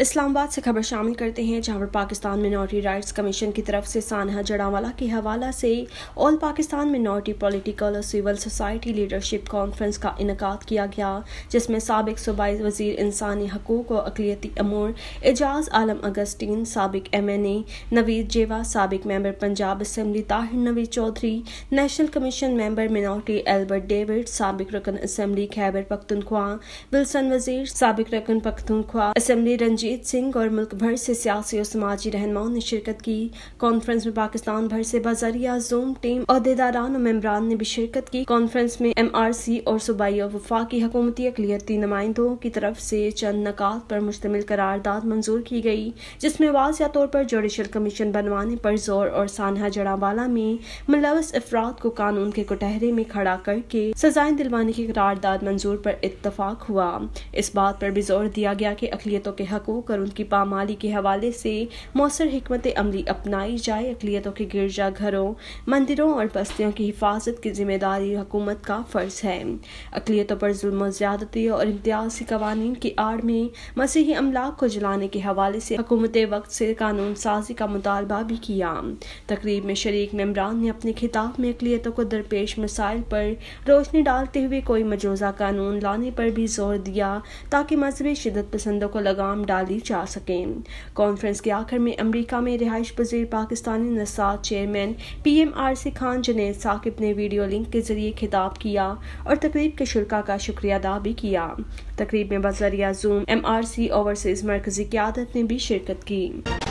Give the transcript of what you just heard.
इस्लामाबाद से खबर शामिल करते हैं जहां पर पाकिस्तान मिनोरिटी राइट्स कमीशन की तरफ से सानहा जड़ावाला के हवाला से ऑल पाकिस्तान मिनोरिटी पॉलिटिकल और सिविल सोसाइटी लीडरशिप कॉन्फ्रेंस का इनका किया गया जिसमें सबक सूबाई वजीर इंसानी हकूक और अकलीती अमूर एजाज आलम अगस्टीन सबक M N A Naveed Jewa सबक member Punjab assembly Tahir Naveed Chaudhry national commission member minority Albert David सबक रकन असम्बली खैबर पख्तनख्वा विल्सन वजीर सबक रकन पख्तनख्वा असम्बली रंजीत अरिजीत सिंह और मुल्क भर से सियासी और समाजी रहनुमाओं ने शिरकत की कॉन्फ्रेंस में पाकिस्तान भर से बाजरिया जूम टीम अहदेदारान और मेम्बरान ने भी शिरकत की कॉन्फ्रेंस में एम आर सी और सूबाई और वफाकी हकूमती अकलीती नुमाइंदों की तरफ से चंद नकात पर मुश्तमिल करारदाद मंजूर की गई जिसमें वाजिया तौर पर जुडिशल कमीशन बनवाने पर जोर और सानहा जड़ावाला में मुलवस अफराद को कानून के कुटहरे में खड़ा करके सजाएं दिलवाने की करारदाद मंजूर पर इतफाक हुआ इस बात पर भी जोर दिया गया कि अकलीतों के हकूक होकर उनकी पामाली के हवाले से मौसर हमत अमली अपनाई जाए अकलीतों के गिरजा घरों मंदिरों और बस्तियों की हिफाजत की जिम्मेदारी हुकूमत का फ़र्ज है अकलीतों पर जुल्म ज़्यादती और इम्तियाज़ी कवानीन की आड़ में मसीही अमलाक को जलाने के हवाले से हकूमत वक्त से कानून साजी का मुतालबा भी किया तकरीब में शरीक मम्बरान ने अपने खिताब में अकलीतों को दरपेश मसाइल पर रोशनी डालते हुए कोई मजोजा कानून लाने पर भी जोर दिया ताकि मजहबी शिदत पसंदों को लगाम डाल निकाली जा सके कॉन्फ्रेंस के आखिर में अमरीका में रिहाइश पजीर पाकिस्तानी नसाद chairman P M R C Khan Junaid Saqib ने वीडियो लिंक के जरिए खिताब किया और तकरीब के शुरा का शुक्रिया अदा भी किया तकरीब में बजरिया Zoom M R C overseas मरकजी क्यादत ने भी शिरकत की